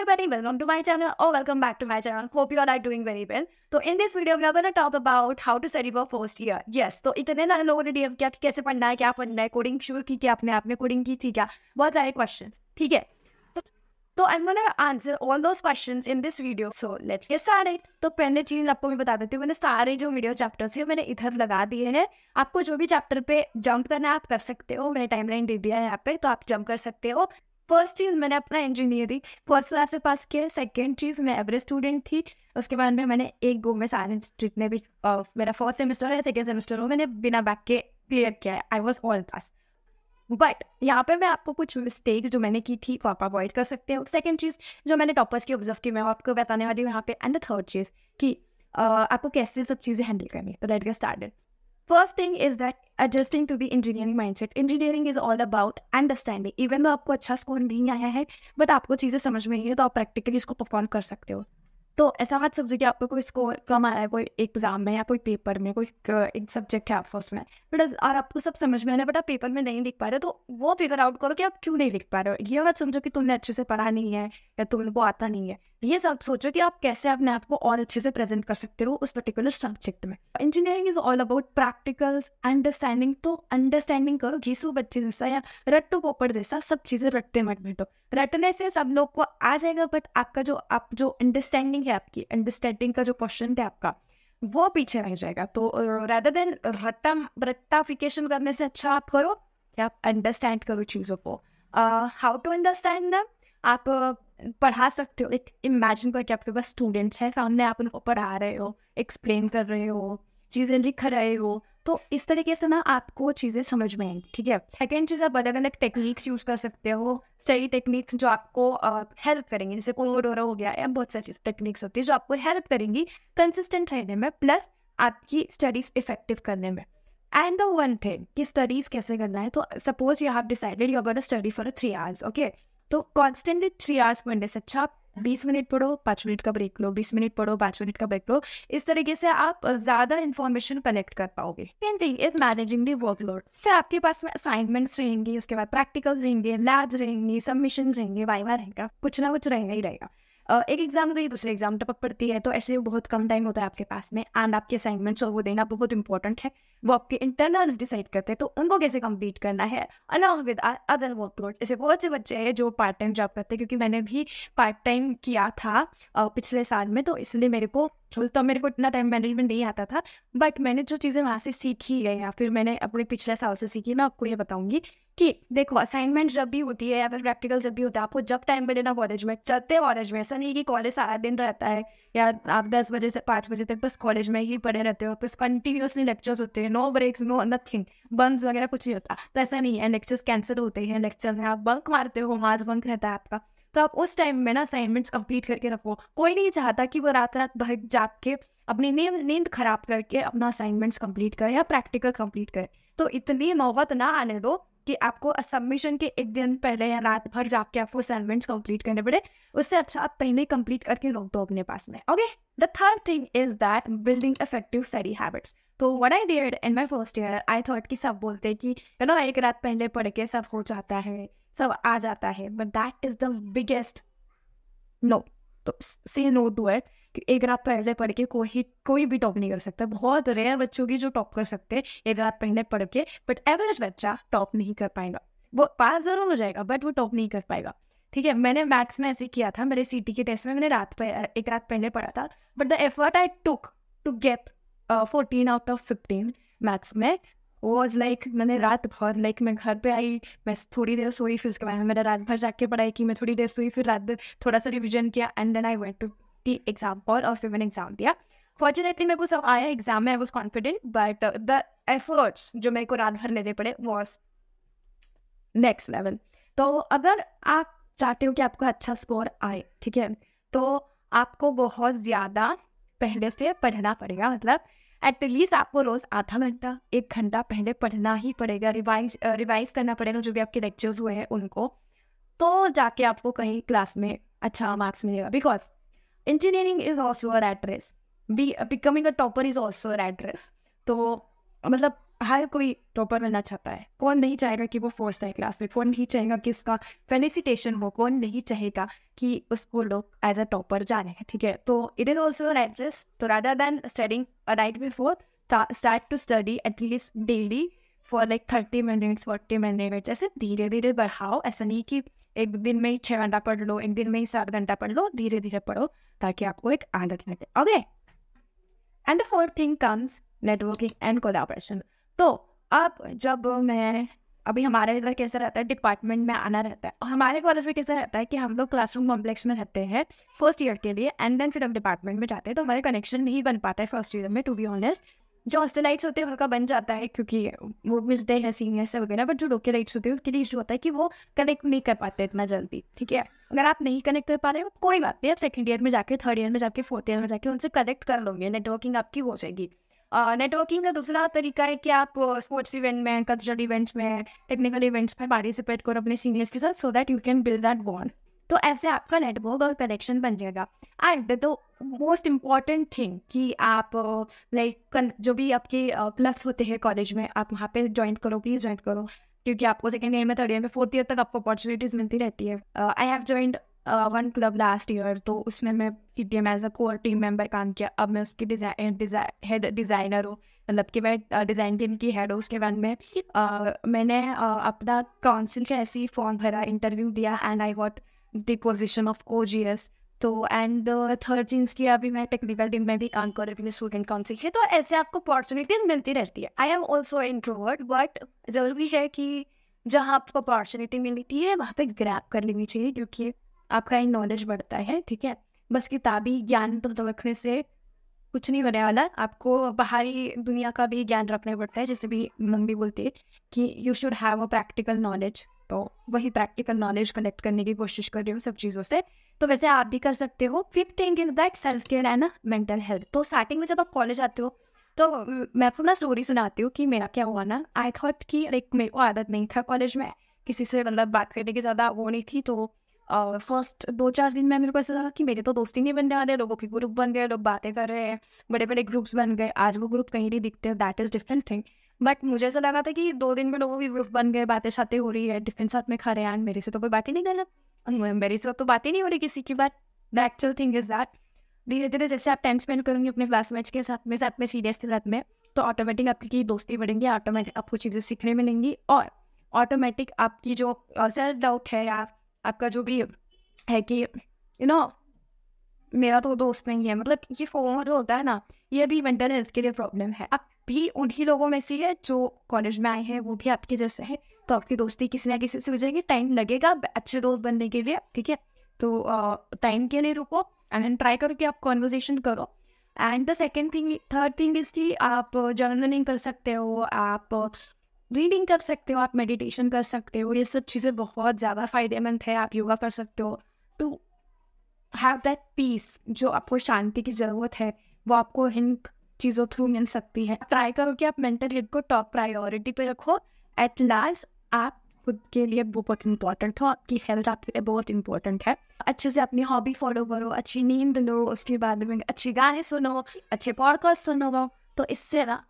everybody, welcome to my channel or welcome back to my channel. Hope you all are doing very well. So in this video, we are going to talk about how to study for first year. Yes, तो इतने सारे लोगों ने DM किया कैसे पढ़ना है क्या पढ़ना है कोडिंग शुरू की क्या आपने आपने कोडिंग की थी क्या बहुत सारे क्वेश्चन ठीक है तो I am answer all those questions in this video so let get started तो पहले चीज आपको मैं बता देती हूँ मैंने सारे जो वीडियो चैप्टर्स है मैंने इधर लगा दिए हैं आपको जो भी चैप्टर पे जंप करना है आप कर सकते हो मैंने टाइमलाइन दे दिया है यहाँ पे तो आप जंप कर सकते हो फर्स्ट चीज़ मैंने अपना इंजीनियरिंग फर्स्ट क्लास से पास किया सेकेंड चीज़ मैं एवरेज स्टूडेंट थी उसके बाद में मैंने एक गो में साइंस स्ट्रीट में भी uh, मेरा फर्स्ट सेमेस्टर है सेकेंड सेमेस्टर हो मैंने बिना बैक के क्लियर किया है I was all pass but यहाँ पे मैं आपको कुछ मिस्टेक्स जो मैंने की थी वो तो आप अवॉइड कर सकते हो सेकेंड चीज़ जो मैंने टॉपर्स की ऑब्जर्व की मैं आपको बताने वाली हूँ यहाँ पे एंड द थर्ड चीज़ कि uh, आपको कैसे सब चीज़ें हैंडल करनी है तो let get started first thing is that adjusting to the engineering mindset engineering is all about understanding even तो आपको अच्छा स्कोर नहीं आया है बट आपको चीज़ें समझ में नहीं है तो आप प्रैक्टिकली इसको परफॉर्म कर सकते हो तो ऐसा मत समझो कि आपको कोई स्कोर कम आया है कोई एग्जाम में या कोई पेपर में कोई एक सब्जेक्ट है आपको उसमें बट और आपको सब समझ में आना बट आप पेपर में नहीं लिख पा रहे तो वो फिगर आउट करो कि आप क्यों नहीं लिख पा रहे हो ये मत समझो कि तुमने अच्छे से पढ़ा नहीं है या तुमको आता नहीं है ये सब सोचो कि आप कैसे अपने आप को और अच्छे से प्रेजेंट कर सकते हो उस पर्टिकुलर सब्जेक्ट में engineering is all about practicals understanding तो अंडरस्टैंडिंग करो घीसू बच्चे जैसा या रट्टू पोपड़ जैसा सब चीज़ें रटते मत बैठो रटने से सब लोग को आ जाएगा बट आपका जो आप जो अंडरस्टैंडिंग है आपकी अंडरस्टैंडिंग का जो क्वेश्चन है आपका वो पीछे रह जाएगा तो रेदर देन रट्टा रट्टाफिकेशन करने से अच्छा आप करो कि आप अंडरस्टैंड करो चीज़ों को हाउ टू अंडरस्टैंड दम आप पढ़ा सकते हो एक इमेजिन करके आपके पास स्टूडेंट्स हैं सामने आप उनको पढ़ा रहे हो एक्सप्लेन कर रहे हो चीज़ें लिख रहे हो तो इस तरीके से ना आपको चीज़ें समझ में आएंगी ठीक है सेकेंड चीज़ आप अलग अलग टेक्निक्स यूज़ कर सकते हो स्टडी टेक्निक्स जो आपको हेल्प uh, करेंगी जैसे पोमोडोरा हो गया या बहुत सारी टेक्निक्स होती है जो आपको हेल्प करेंगी कंसिस्टेंट रहने में प्लस आपकी स्टडीज़ इफेक्टिव करने में एंड द वन थिंग कि स्टडीज़ कैसे करना है तो suppose you have decided you are gonna study for three hours okay तो कॉन्स्टेंटली थ्री आवर्स पढ़ने से अच्छा आप बीस मिनट पढ़ो पाँच मिनट का ब्रेक लो बीस मिनट पढ़ो पाँच मिनट का ब्रेक लो इस तरीके से आप ज़्यादा इन्फॉर्मेशन कलेक्ट कर पाओगे इज मैनेजिंग दी वर्कलोड फिर आपके पास में असाइनमेंट्स रहेंगी उसके बाद प्रैक्टिकल्स रहेंगे लैब्स रहेंगे सबमिशन रहेंगे वाइवा रहेगा कुछ ना कुछ रहेगा ही रहेगा एक एग्जाम गई तो दूसरे एग्जाम टपक पड़ती है तो ऐसे बहुत कम टाइम होता है आपके पास में एंड आपके असाइनमेंट्स और वो देना बहुत इंपॉर्टेंट है वो आपके इंटरनल्स डिसाइड करते हैं तो उनको कैसे कंप्लीट करना है अलॉन्ग विद अदर वर्कलोड ऐसे बहुत से बच्चे हैं जो पार्ट टाइम जॉब करते हैं क्योंकि मैंने भी पार्ट टाइम किया था पिछले साल में तो इसलिए मेरे को तो मेरे को इतना टाइम मैनेजमेंट नहीं आता था बट मैंने जो चीज़ें वहाँ से सीखी है या फिर मैंने अपने पिछले साल से सीखी मैं आपको ये बताऊंगी कि देखो असाइनमेंट जब भी होती है या फिर प्रैक्टिकल जब भी होता है आपको जब टाइम मिले ना कॉलेज में चलते हैं कॉलेज में ऐसा नहीं कि कॉलेज सारा दिन रहता है या आप दस बजे से पाँच बजे तक बस कॉलेज में ही पढ़े रहते हो बस कंटिन्यूसली लेक्चर्स होते हैं no breaks no nothing buns वगैरह कुछ नहीं होता तो ऐसा नहीं है लेक्चर्स कैंसिल होते हैं लेक्चर्स में आप बंक मारते हो मार्स बंक रहता है आपका तो आप उस टाइम में ना असाइनमेंट्स कंप्लीट करके रखो कोई नहीं चाहता कि वो रात रात भर जाग के अपनी नींद नींद खराब करके अपना असाइनमेंट्स कंप्लीट करे या प्रैक्टिकल कंप्लीट करे तो इतनी नौबत ना आने दो कि आपको सबमिशन के एक दिन पहले या रात भर जाके आपको असाइनमेंट्स कंप्लीट करने पड़े उससे अच्छा आप पहले कंप्लीट करके रोक दो अपने पास में okay the third thing is that building effective study habits तो what I did in my first year I thought कि सब बोलते हैं कि यू नो एक रात पहले पढ़ के सब हो जाता है सब आ जाता है but that is the biggest no तो से नो टू इट एक रात पहले पढ़ के कोई कोई भी टॉप नहीं कर सकता बहुत रेयर बच्चों की जो टॉप कर सकते हैं एक रात पहले पढ़ के बट एवरेज बच्चा टॉप नहीं कर पाएगा वो पास जरूर हो जाएगा बट वो टॉप नहीं कर पाएगा ठीक है मैंने मैथ्स में ऐसे किया था मेरे सी के टेस्ट में मैंने रात पर एक रात पहले पढ़ा था but the effort I took to get fourteen out of fifteen maths में वॉज लाइक मैंने रात भर लाइक मैं घर पे आई मैं थोड़ी देर सोई फिर उसके बाद मैंने रात भर जाके पढ़ाई की मैं थोड़ी देर सोई फिर रात भर थोड़ा सा रिविजन किया and then I went to exam और फिर मैंने एग्जाम दिया फॉर्चुनेटली मेरे को सब आया एग्जाम में I was confident but the efforts जो मेरे को रात भर लेने पड़े वॉज नेक्स्ट लेवल तो अगर आप चाहते हो कि आपको अच्छा स्कोर आए ठीक है तो आपको बहुत ज़्यादा पहले से पढ़ना पड़ेगा मतलब एटलीस्ट आपको रोज आधा घंटा एक घंटा पहले पढ़ना ही पड़ेगा रिवाइज रिवाइज करना पड़ेगा जो भी आपके लेक्चर्स हुए हैं उनको तो जाके आपको कहीं क्लास में अच्छा मार्क्स मिलेगा because engineering is also uh address be becoming a topper is also uh address तो मतलब हर कोई टॉपर बनना चाहता है कौन नहीं चाहेगा कि वो फोर्स आए क्लास में कौन नहीं चाहेगा कि उसका फेलिसिटेशन हो कौन नहीं चाहेगा कि उसको लोग एज अ टॉपर जाने ठीक है तो it is also an address तो rather than studying a night before, start to study at least daily for like thirty minutes forty minutes ऐसे धीरे धीरे बढ़ाओ ऐसा नहीं कि एक दिन में ही छः घंटा पढ़ लो एक दिन में ही सात घंटा पढ़ लो धीरे धीरे पढ़ो ताकि आपको एक आदत लगे okay and the fourth thing comes networking and collaboration तो अब जब मैं अभी हमारे इधर कैसे रहता है डिपार्टमेंट में आना रहता है और हमारे कॉलेज में कैसे रहता है कि हम लोग क्लासरूम कॉम्प्लेक्स में रहते हैं फर्स्ट ईयर के लिए एंड देन फिर हम डिपार्टमेंट में जाते हैं तो हमारे कनेक्शन नहीं बन पाता है फर्स्ट ईयर में टू बी ऑनेस्ट जो लाइट्स होते हैं उनका बन जाता है क्योंकि वो मिलते हैं सीनियर्स है वगैरह बट जो लाइट्स होते हैं उनके लिए इशू होता है कि वो कनेक्ट नहीं कर पाते इतना जल्दी ठीक है अगर आप नहीं कनेक्ट कर पा रहे हो कोई बात नहीं आप सेकेंड ईयर में जाके थर्ड ईयर में जाके फोर्थ ईयर में जाके उनसे कनेक्ट कर लोगे नेटवर्किंग आपकी हो जाएगी नेटवर्किंग का दूसरा तरीका है कि आप स्पोर्ट्स इवेंट में कल्चरल इवेंट्स में टेक्निकल इवेंट्स में पार्टिसिपेट करो अपने सीनियर्स के साथ so that you can build that bond तो ऐसे आपका नेटवर्क और कनेक्शन बन जाएगा and the most important thing कि आप लाइक जो भी आपके क्लब्स होते हैं कॉलेज में आप वहाँ पे ज्वाइन करो प्लीज़ ज्वाइन करो क्योंकि आपको सेकेंड ईयर में थर्ड ईयर में फोर्थ ईयर तक आपको अपॉर्चुनिटीज़ मिलती रहती है I have joined one club last year तो उसमें मैं P T M as a core team member काम किया अब मैं उसकी डिज़ाइन हेड डिज़ाइनर हूँ मतलब कि मैं डिज़ाइन टीम की हेड हूँ उसके बाद में मैंने अपना काउंसिल से ऐसे ही फॉर्म भरा इंटरव्यू दिया and I got the position of O G S तो एंड थर्ड चीज की अभी मैं टेक्निकल टीम में भी काम कर रही हूँ स्टूडेंट काउंसिल की तो ऐसे आपको अपॉर्चुनिटीज मिलती रहती है I am also introvert but जरूरी है कि जहाँ आपको अपॉर्चुनिटी मिलती है वहाँ पे ग्रैप कर लेनी चाहिए क्योंकि आपका नॉलेज बढ़ता है ठीक है बस किताबी ज्ञान तो रखने से कुछ नहीं होने वाला आपको बाहरी दुनिया का भी ज्ञान रखना पड़ता है जैसे भी मम्मी बोलती है कि you should have a practical knowledge तो वही प्रैक्टिकल नॉलेज कनेक्ट करने की कोशिश कर रही हूँ सब चीज़ों से तो वैसे आप भी कर सकते हो fifth thing is that self care and mental health तो स्टार्टिंग में जब आप कॉलेज आते हो तो मैं अपना स्टोरी सुनाती हूँ कि मेरा क्या हुआ ना आई थॉट कि लाइक मेरे को आदत नहीं था कॉलेज में किसी से मतलब बात करने की ज़्यादा वो नहीं थी तो फर्स्ट दो चार दिन में मेरे को ऐसा लगा कि मेरे तो दोस्त ही नहीं बनने वाले लोगों के ग्रुप बन गए लोग बातें कर रहे हैं बड़े बड़े ग्रुप्स बन गए आज वो ग्रुप कहीं नहीं दिखते that is different thing but मुझे ऐसा लगा था कि दो दिन में लोगों के ग्रुप बन गए बातें शातें हो रही है डिफरेंट साथ में खा रहे हैं मेरे से तो कोई बातें नहीं कर रहा मेरे से तो बातें नहीं हो रही किसी की बात the actual thing is that धीरे धीरे जैसे आप टाइम स्पेंड करेंगे अपने क्लासमेट्स के साथ में साथ में सीरियस के साथ में तो ऑटोमेटिक आपकी दोस्ती बढ़ेंगी ऑटोमेटिक आपको चीज़ें सीखने मिलेंगी और ऑटोमेटिक आपकी जो सेल्फ डाउट है आप आपका जो भी है कि यू नो मेरा तो दोस्त नहीं है मतलब ये फोमो जो होता है ना ये भी मेंटल हेल्थ के लिए प्रॉब्लम है आप भी उन्हीं लोगों में से है जो कॉलेज में आए हैं वो भी आपके जैसे हैं तो आपकी दोस्ती किसी ना किसी से हो जाएगी टाइम लगेगा अच्छे दोस्त बनने के लिए ठीक है तो टाइम के लिए रुको एंड एंड ट्राई करो कि आप कॉन्वर्जेसन करो and the second thing third thing is कि आप जर्नलिंग कर सकते हो आप रीडिंग कर सकते हो आप मेडिटेशन कर सकते हो ये सब चीज़ें बहुत ज़्यादा फायदेमंद है आप योगा कर सकते हो टू हैव दैट पीस जो आपको शांति की ज़रूरत है वो आपको इन चीज़ों थ्रू मिल सकती है ट्राई करो कि आप मेंटल हेल्थ को टॉप प्रायोरिटी पे रखो एट लास्ट आप खुद के लिए बहुत इंपॉर्टेंट हो आपकी हेल्थ आपके लिए बहुत इंपॉर्टेंट है अच्छे से अपनी हॉबी फॉलो करो अच्छी नींद लो उसके बाद में अच्छे गाने सुनो अच्छे पॉडकास्ट सुनो तो इससे ना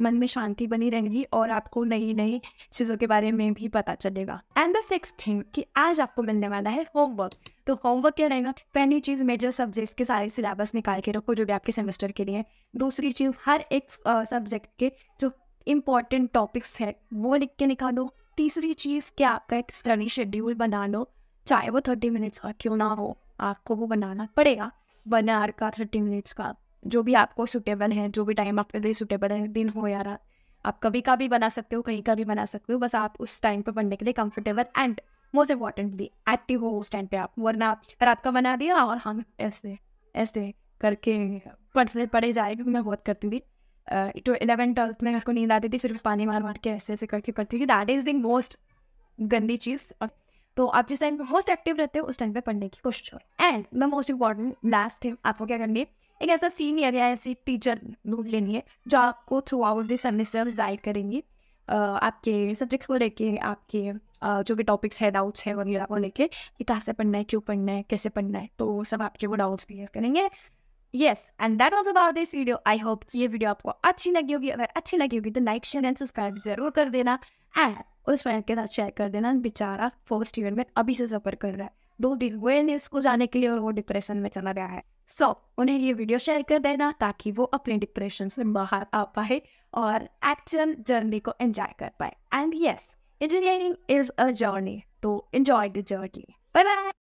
मन में शांति बनी रहेगी और आपको नई नई चीज़ों के बारे में भी पता चलेगा एंड द सिक्स थिंग कि आज आपको मिलने वाला है होमवर्क तो होमवर्क क्या रहेगा पहली चीज़ मेजर सब्जेक्ट्स के सारे सिलेबस निकाल के रखो जो भी आपके सेमेस्टर के लिए दूसरी चीज़ हर एक सब्जेक्ट के जो इम्पोर्टेंट टॉपिक्स है वो लिख के निकालो तीसरी चीज़ क्या आपका एक स्टडी शेड्यूल बना लो चाहे वो थर्टी मिनट्स का क्यों ना हो आपको वो बनाना पड़ेगा बनार का थर्टी मिनट्स का जो भी आपको सुटेबल है जो भी टाइम आपके लिए सुटेबल है दिन हो या रात आप कभी का भी बना सकते हो कहीं का भी बना सकते हो बस आप उस टाइम पर बनने के लिए comfortable and most importantly active हो उस टाइम पे आप वरना रात का बना दिया और हम ऐसे ऐसे करके पढ़ते पढ़े जा रहे क्योंकि मैं बहुत करती थी तो इलेवन ट्वेल्थ में मेरे को नींद आती थी सिर्फ पानी मार मार के ऐसे ऐसे करके पढ़ती थी दैट इज़ द मोस्ट गंदी चीज़ तो आप जिस टाइम पे मोस्ट एक्टिव रहते हो उस टाइम पे पढ़ने की कोशिश करो एंड मैं मोस्ट इम्पॉर्टेंट लास्ट थिंग आपको क्या करनी है एक ऐसा सीनियर या ऐसी टीचर ढूंढ लेनी है जो आपको throughout this semesters guide करेंगी आपके सब्जेक्ट्स को लेके आपके जो भी टॉपिक्स है डाउट्स है वगैरह को लेके कि कहाँ से पढ़ना है क्यों पढ़ना है कैसे पढ़ना है तो सब आपके वो डाउट्स क्लियर करेंगे yes and that was about this video I hope कि ये वीडियो आपको अच्छी लगी होगी अगर अच्छी लगी होगी तो लाइक शेयर एंड सब्सक्राइब जरूर कर देना एंड उस फ्रेंड के साथ शेयर कर देना बेचारा फर्स्ट ईयर में अभी से सफ़र कर रहा है दो दिन हुए उसको जाने के लिए और वो डिप्रेशन में चला गया है सो so, उन्हें ये वीडियो शेयर कर देना ताकि वो अपने डिप्रेशन से बाहर आ पाए और एक्चुअल जर्नी को एंजॉय कर पाए and yes engineering is a journey तो एंजॉय द जर्नी बाय